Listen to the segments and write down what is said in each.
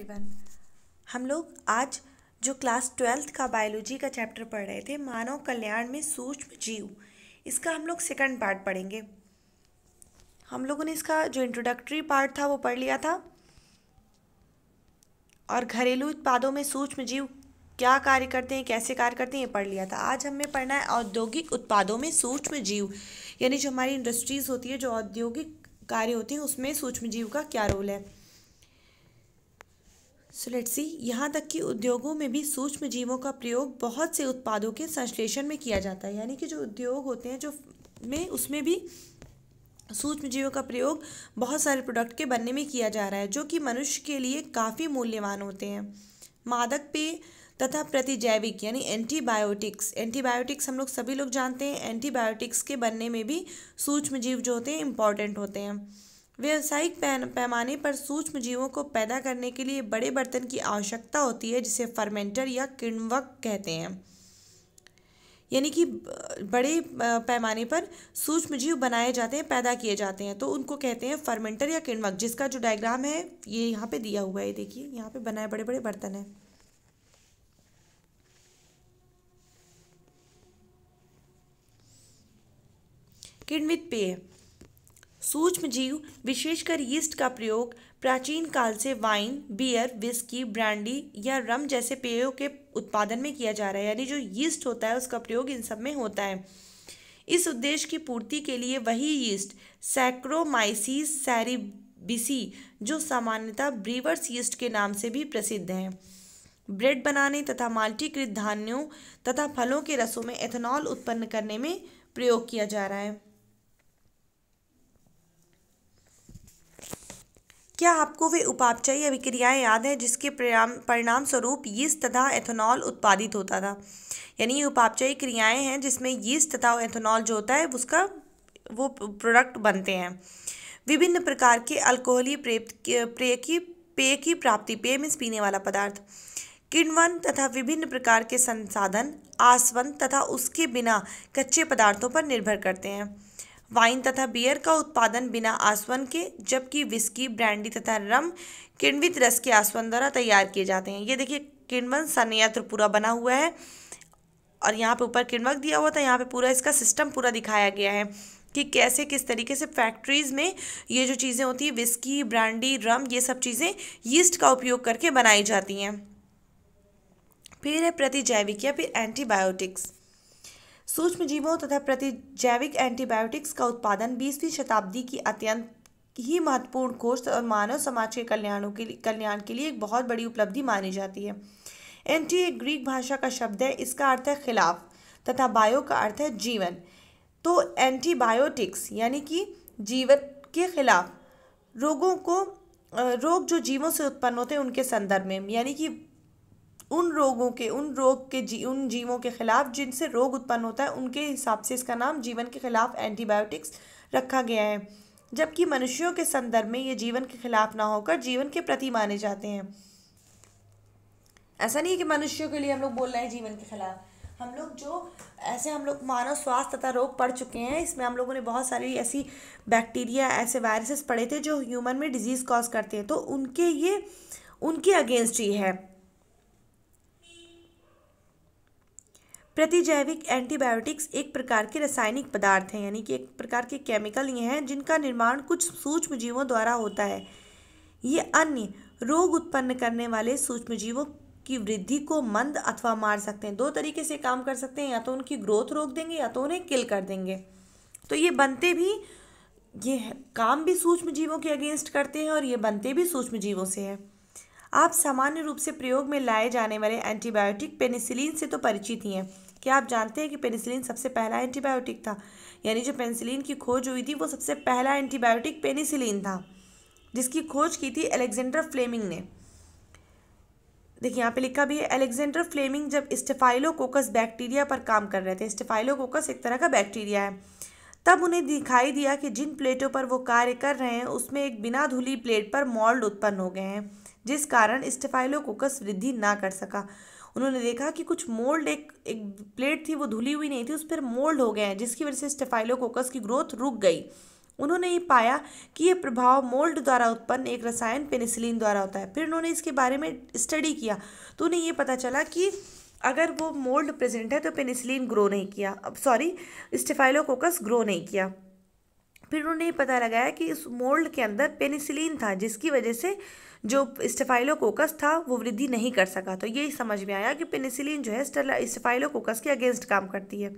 everyone हम लोग आज जो क्लास ट्वेल्थ का बायोलॉजी का चैप्टर पढ़ रहे थे मानव कल्याण में सूक्ष्म जीव इसका हम लोग सेकंड पार्ट पढ़ेंगे हम लोगों ने इसका जो इंट्रोडक्टरी पार्ट था वो पढ़ लिया था और घरेलू उत्पादों में सूक्ष्म जीव क्या कार्य करते हैं कैसे कार्य करते हैं ये पढ़ लिया था आज हमें पढ़ना है औद्योगिक उत्पादों में सूक्ष्म जीव यानी जो हमारी इंडस्ट्रीज़ होती है जो औद्योगिक कार्य होती हैं उसमें सूक्ष्म जीव का क्या रोल है सो लेट्स सी यहाँ तक कि उद्योगों में भी सूक्ष्म जीवों का प्रयोग बहुत से उत्पादों के संश्लेषण में किया जाता है यानी कि जो उद्योग होते हैं जो में उसमें भी सूक्ष्म जीवों का प्रयोग बहुत सारे प्रोडक्ट के बनने में किया जा रहा है जो कि मनुष्य के लिए काफ़ी मूल्यवान होते हैं मादक पेय तथा प्रतिजैविक यानी एंटीबायोटिक्स एंटीबायोटिक्स हम लोग सभी लोग जानते हैं एंटीबायोटिक्स के बनने में भी सूक्ष्म जीव जो होते हैं इम्पॉर्टेंट होते हैं व्यावसायिक पैमाने पर सूक्ष्म जीवों को पैदा करने के लिए बड़े बर्तन की आवश्यकता होती है जिसे फर्मेंटर या किण्वक कहते हैं यानी कि बड़े पैमाने पर सूक्ष्म जीव बनाए जाते हैं पैदा किए जाते हैं तो उनको कहते हैं फर्मेंटर या किण्वक जिसका जो डायग्राम है ये यहाँ पे दिया हुआ है देखिए यहाँ पे बनाए बड़े बड़े बर्तन हैं किण्वित पेय सूक्ष्म जीव विशेषकर यीस्ट का प्रयोग प्राचीन काल से वाइन बियर विस्की ब्रांडी या रम जैसे पेयों के उत्पादन में किया जा रहा है यानी जो यीस्ट होता है उसका प्रयोग इन सब में होता है इस उद्देश्य की पूर्ति के लिए वही यीस्ट सैक्रोमाइसिस सैरिबिसी जो सामान्यतः ब्रीवर्स यीस्ट के नाम से भी प्रसिद्ध हैं ब्रेड बनाने तथा माल्टीकृत धान्यों तथा फलों के रसों में एथेनॉल उत्पन्न करने में प्रयोग किया जा रहा है क्या आपको वे उपापचयी अभिक्रियाएं याद हैं जिसके परिणाम परिणाम स्वरूप यीस्ट तथा एथेनॉल उत्पादित होता था यानी ये उपापचयी क्रियाएं हैं जिसमें यीस्ट तथा एथेनॉल जो होता है उसका वो प्रोडक्ट बनते हैं विभिन्न प्रकार के अल्कोहली पेय की पेय की प्राप्ति पेय में पीने वाला पदार्थ किण्वन तथा विभिन्न प्रकार के संसाधन आसवन तथा उसके बिना कच्चे पदार्थों पर निर्भर करते हैं वाइन तथा बियर का उत्पादन बिना आसवन के जबकि विस्की ब्रांडी तथा रम किण्वित रस के आसवन द्वारा तैयार किए जाते हैं ये देखिए किण्वन सनया त्रिपुरा बना हुआ है और यहाँ पे ऊपर किण्वक दिया हुआ था यहाँ पे पूरा इसका सिस्टम पूरा दिखाया गया है कि कैसे किस तरीके से फैक्ट्रीज़ में ये जो चीज़ें होती हैं विस्की ब्रांडी रम ये सब चीज़ें यीस्ट का उपयोग करके बनाई जाती हैं फिर है प्रतिजैविक या फिर एंटीबायोटिक्स सूक्ष्म जीवों तथा प्रतिजैविक एंटीबायोटिक्स का उत्पादन बीसवीं शताब्दी की अत्यंत ही महत्वपूर्ण खोज और मानव समाज के कल्याणों के कल्याण के लिए एक बहुत बड़ी उपलब्धि मानी जाती है एंटी एक ग्रीक भाषा का शब्द है इसका अर्थ है खिलाफ तथा बायो का अर्थ है जीवन तो एंटीबायोटिक्स यानी कि जीवन के खिलाफ रोगों को रोग जो जीवों से उत्पन्न होते हैं उनके संदर्भ में यानी कि उन रोगों के उन रोग के जी उन जीवों के खिलाफ जिनसे रोग उत्पन्न होता है उनके हिसाब से इसका नाम जीवन के खिलाफ एंटीबायोटिक्स रखा गया है जबकि मनुष्यों के संदर्भ में ये जीवन के खिलाफ ना होकर जीवन के प्रति माने जाते हैं ऐसा नहीं है कि मनुष्यों के लिए हम लोग बोल रहे हैं जीवन के खिलाफ हम लोग जो ऐसे हम लोग मानव स्वास्थ्य तथा रोग पढ़ चुके हैं इसमें हम लोगों ने बहुत सारी ऐसी बैक्टीरिया ऐसे वायरसेस पड़े थे जो ह्यूमन में डिजीज़ कॉज करते हैं तो उनके ये उनके अगेंस्ट ही है प्रतिजैविक एंटीबायोटिक्स एक प्रकार के रासायनिक पदार्थ हैं यानी कि एक प्रकार के केमिकल ये हैं जिनका निर्माण कुछ सूक्ष्म जीवों द्वारा होता है ये अन्य रोग उत्पन्न करने वाले सूक्ष्म जीवों की वृद्धि को मंद अथवा मार सकते हैं दो तरीके से काम कर सकते हैं या तो उनकी ग्रोथ रोक देंगे या तो उन्हें किल कर देंगे तो ये बनते भी ये काम भी सूक्ष्म जीवों के अगेंस्ट करते हैं और ये बनते भी सूक्ष्म जीवों से है आप सामान्य रूप से प्रयोग में लाए जाने वाले एंटीबायोटिक पेनिसिलिन से तो परिचित ही हैं क्या आप जानते हैं कि पेनिसिलिन सबसे पहला एंटीबायोटिक था यानी जो पेनिसिलिन की खोज हुई थी वो सबसे पहला एंटीबायोटिक पेनिसिलिन था जिसकी खोज की थी एलेक्जेंडर फ्लेमिंग ने देखिए यहाँ पे लिखा भी है एलेक्जेंडर फ्लेमिंग जब स्टेफाइलोकोकस बैक्टीरिया पर काम कर रहे थे स्टेफाइलोकोकस एक तरह का बैक्टीरिया है तब उन्हें दिखाई दिया कि जिन प्लेटों पर वो कार्य कर रहे हैं उसमें एक बिना धुली प्लेट पर मॉल्ड उत्पन्न हो गए हैं जिस कारण स्टेफाइलोकोकस वृद्धि ना कर सका उन्होंने देखा कि कुछ मोल्ड एक एक प्लेट थी वो धुली हुई नहीं थी उस पर मोल्ड हो गए हैं जिसकी वजह से स्टेफाइलोकोकस की ग्रोथ रुक गई उन्होंने ये पाया कि ये प्रभाव मोल्ड द्वारा उत्पन्न एक रसायन पेनिसिलिन द्वारा होता है फिर उन्होंने इसके बारे में स्टडी किया तो उन्हें ये पता चला कि अगर वो मोल्ड प्रेजेंट है तो पेनिसिलिन ग्रो नहीं किया अब सॉरी स्टेफाइलोकोकस ग्रो नहीं किया फिर उन्होंने ये पता लगाया कि इस मोल्ड के अंदर पेनिसिलिन था जिसकी वजह से जो स्टेफाइलोकोकस था वो वृद्धि नहीं कर सका तो ये समझ में आया कि पेनिसिलिन जो है स्टेफाइलोकोकस के अगेंस्ट काम करती है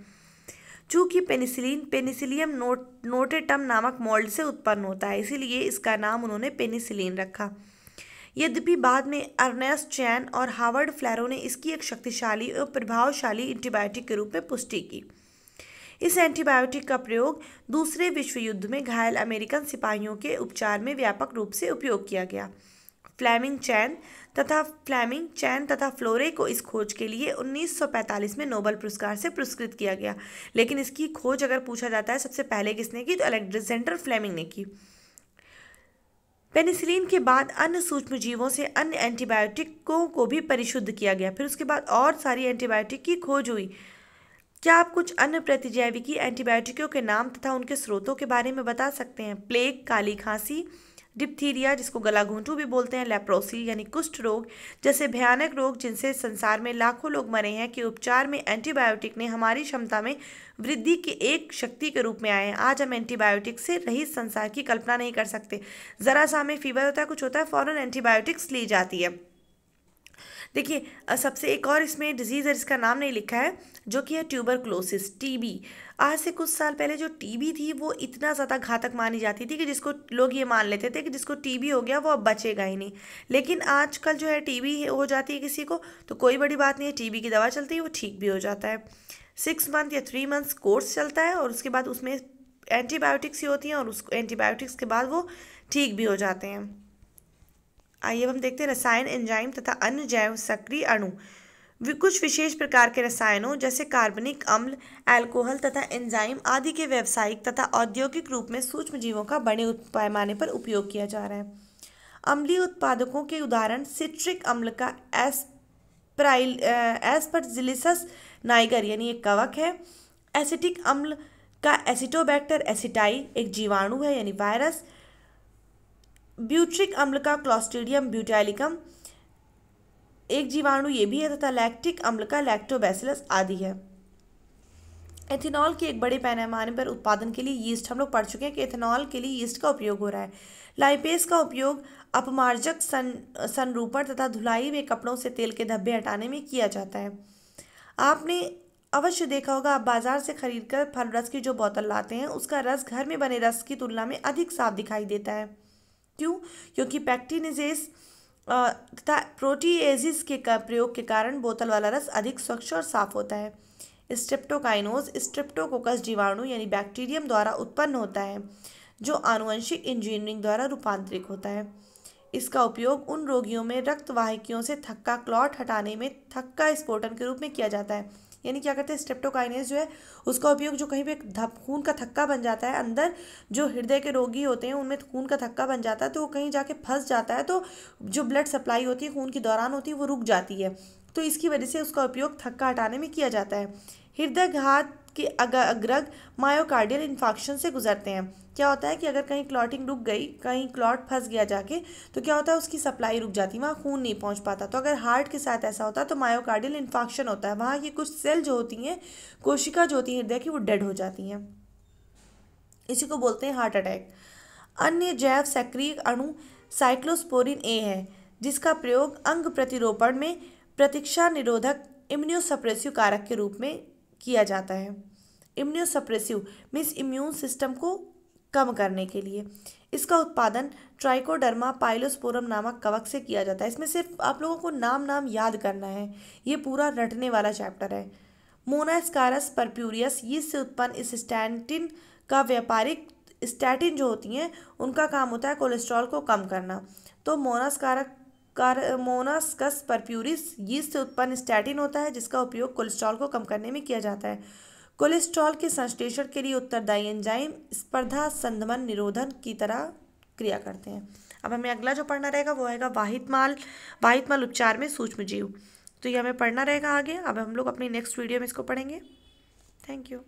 चूँकि पेनिसिलिन पेनिसिलियम नोट नोटेटम नामक मोल्ड से उत्पन्न होता है इसीलिए इसका नाम उन्होंने पेनिसिलिन रखा यद्यपि बाद में अर्नेस चैन और हार्वर्ड फ्लैरो ने इसकी एक शक्तिशाली और प्रभावशाली एंटीबायोटिक के रूप में पुष्टि की इस एंटीबायोटिक का प्रयोग दूसरे विश्व युद्ध में घायल अमेरिकन सिपाहियों के उपचार में व्यापक रूप से उपयोग किया गया फ्लैमिंग चैन तथा फ्लैमिंग चैन तथा फ्लोरे को इस खोज के लिए 1945 में नोबल पुरस्कार से पुरस्कृत किया गया लेकिन इसकी खोज अगर पूछा जाता है सबसे पहले किसने की तो अलेक्जेंडर फ्लैमिंग ने की पेनिसिलिन के बाद अन्य सूक्ष्म जीवों से अन्य एंटीबायोटिकों को भी परिशुद्ध किया गया फिर उसके बाद और सारी एंटीबायोटिक की खोज हुई क्या आप कुछ अन्य प्रतिजैविकी एंटीबायोटिकों के नाम तथा उनके स्रोतों के बारे में बता सकते हैं प्लेग काली खांसी डिप्थीरिया जिसको गला घूंटू भी बोलते हैं लेप्रोसी यानी कुष्ठ रोग जैसे भयानक रोग जिनसे संसार में लाखों लोग मरे हैं कि उपचार में एंटीबायोटिक ने हमारी क्षमता में वृद्धि के एक शक्ति के रूप में आए हैं आज हम एंटीबायोटिक से रहित संसार की कल्पना नहीं कर सकते ज़रा सा हमें फीवर होता है कुछ होता है फ़ौरन एंटीबायोटिक्स ली जाती है देखिए सबसे एक और इसमें डिजीज़ है इसका नाम नहीं लिखा है जो कि है ट्यूबरक्लोसिस टीबी आज से कुछ साल पहले जो टीबी थी वो इतना ज़्यादा घातक मानी जाती थी कि जिसको लोग ये मान लेते थे कि जिसको टीबी हो गया वो अब बचेगा ही नहीं लेकिन आजकल जो है टीबी हो जाती है किसी को तो कोई बड़ी बात नहीं है टीबी की दवा चलती है वो ठीक भी हो जाता है सिक्स मंथ या थ्री मंथ्स कोर्स चलता है और उसके बाद उसमें एंटीबायोटिक्स ही होती हैं और उस एंटीबायोटिक्स के बाद वो ठीक भी हो जाते हैं आइए हम देखते हैं रसायन एंजाइम तथा अन्य जैव सक्रिय अणु कुछ विशेष प्रकार के रसायनों जैसे कार्बनिक अम्ल अल्कोहल तथा एंजाइम आदि के व्यावसायिक तथा औद्योगिक रूप में सूक्ष्म जीवों का बड़े पैमाने पर उपयोग किया जा रहा है अम्लीय उत्पादकों के उदाहरण सिट्रिक अम्ल का एस्पराइल एस्परजिलिसस नाइगर यानी एक कवक है एसिटिक अम्ल का एसिटोबैक्टर एसिटाई एक जीवाणु है यानी वायरस ब्यूट्रिक अम्ल का क्लॉस्ट्रीडियम ब्यूटैलिकम एक जीवाणु ये भी है तथा लैक्टिक अम्ल का लैक्टोबैसिलस आदि है एथेनॉल के एक बड़े पैमाने पर उत्पादन के लिए यीस्ट हम लोग पढ़ चुके हैं कि एथेनॉल के लिए यीस्ट का उपयोग हो रहा है लाइपेस का उपयोग अपमार्जक सन संरूपण तथा धुलाई में कपड़ों से तेल के धब्बे हटाने में किया जाता है आपने अवश्य देखा होगा आप बाजार से खरीदकर फल रस की जो बोतल लाते हैं उसका रस घर में बने रस की तुलना में अधिक साफ दिखाई देता है क्यों क्योंकि पैक्टिनिजेस तथा प्रोटीएजिस के प्रयोग के कारण बोतल वाला रस अधिक स्वच्छ और साफ होता है स्ट्रिप्टोकाइनोज स्ट्रिप्टोकोकस जीवाणु यानी बैक्टीरियम द्वारा उत्पन्न होता है जो आनुवंशिक इंजीनियरिंग द्वारा रूपांतरित होता है इसका उपयोग उन रोगियों में रक्त वाहिकियों से थक्का क्लॉट हटाने में थक्का स्फोटन के रूप में किया जाता है यानी क्या करते हैं स्टेप्टोकाइनेस जो है उसका उपयोग जो कहीं पे खून का थक्का बन जाता है अंदर जो हृदय के रोगी होते हैं उनमें खून का थक्का बन जाता है तो वो कहीं जाके फंस जाता है तो जो ब्लड सप्लाई होती है खून के दौरान होती है वो रुक जाती है तो इसकी वजह से उसका उपयोग थक्का हटाने में किया जाता है हृदय घात के अग्रग मायोकार्डियल इन्फॉक्शन से गुजरते हैं क्या होता है कि अगर कहीं क्लॉटिंग रुक गई कहीं क्लॉट फंस गया जाके तो क्या होता है उसकी सप्लाई रुक जाती है वहाँ खून नहीं पहुँच पाता तो अगर हार्ट के साथ ऐसा होता है तो मायोकार्डियल इन्फॉक्शन होता है वहाँ ये कुछ सेल जो होती हैं कोशिका जो होती हैं हृदय की वो डेड हो जाती हैं इसी को बोलते हैं हार्ट अटैक अन्य जैव सक्रिय अणु साइक्लोस्पोरिन ए है जिसका प्रयोग अंग प्रतिरोपण में प्रतीक्षा निरोधक इम्यूनोसप्रेसिव कारक के रूप में किया जाता है इम्यूसप्रेसिव मीन्स इम्यून सिस्टम को कम करने के लिए इसका उत्पादन ट्राइकोडर्मा पाइलोस्पोरम नामक कवक से किया जाता है इसमें सिर्फ आप लोगों को नाम नाम याद करना है ये पूरा रटने वाला चैप्टर है मोनास्कारस परप्यूरियस इससे उत्पन्न इस स्टैटिन का व्यापारिक स्टैटिन जो होती हैं उनका काम होता है कोलेस्ट्रॉल को कम करना तो मोनास्कारक कारमोनास्कस परप्यूरिस यीस्ट से उत्पन्न स्टैटिन होता है जिसका उपयोग कोलेस्ट्रॉल को कम करने में किया जाता है कोलेस्ट्रॉल के संश्लेषण के लिए उत्तरदायी एंजाइम स्पर्धा संधमन निरोधन की तरह क्रिया करते हैं अब हमें अगला जो पढ़ना रहेगा वो आएगा वाहित माल वाहित माल उपचार में सूक्ष्म जीव तो ये हमें पढ़ना रहेगा आगे अब हम लोग अपनी नेक्स्ट वीडियो में इसको पढ़ेंगे थैंक यू